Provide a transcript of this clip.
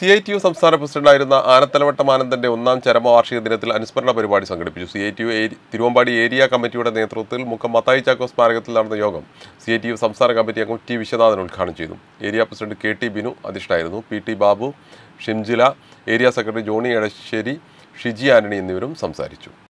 C I T U സംസ്ഥാന പ്രസിഡന്റായിരുന്ന ആനത്തലവട്ടം ആനന്ദന്റെ ഒന്നാം ചരമവാർഷിക ദിനത്തിൽ അനുസ്മരണ പരിപാടി സംഘടിപ്പിച്ചു C I T U Thiruvambady area കമ്മിറ്റിയുടെ നേതൃത്വത്തിൽ മുക്കം മത്തായി ചാക്കോ സ്മാരകത്തിൽ നടന്ന യോഗം സി ഐ ടി യു സംസ്ഥാന കമ്മിറ്റി അംഗം ടി വിശ്വനാഥൻ ഉദ്ഘാടനം ചെയ്തു area president K T Binu അധ്യക്ഷനായിരുന്നു P T Babu Shimjila area secretary Johny Edassery Shiji Antony എന്നിവരും സംസാരിച്ചു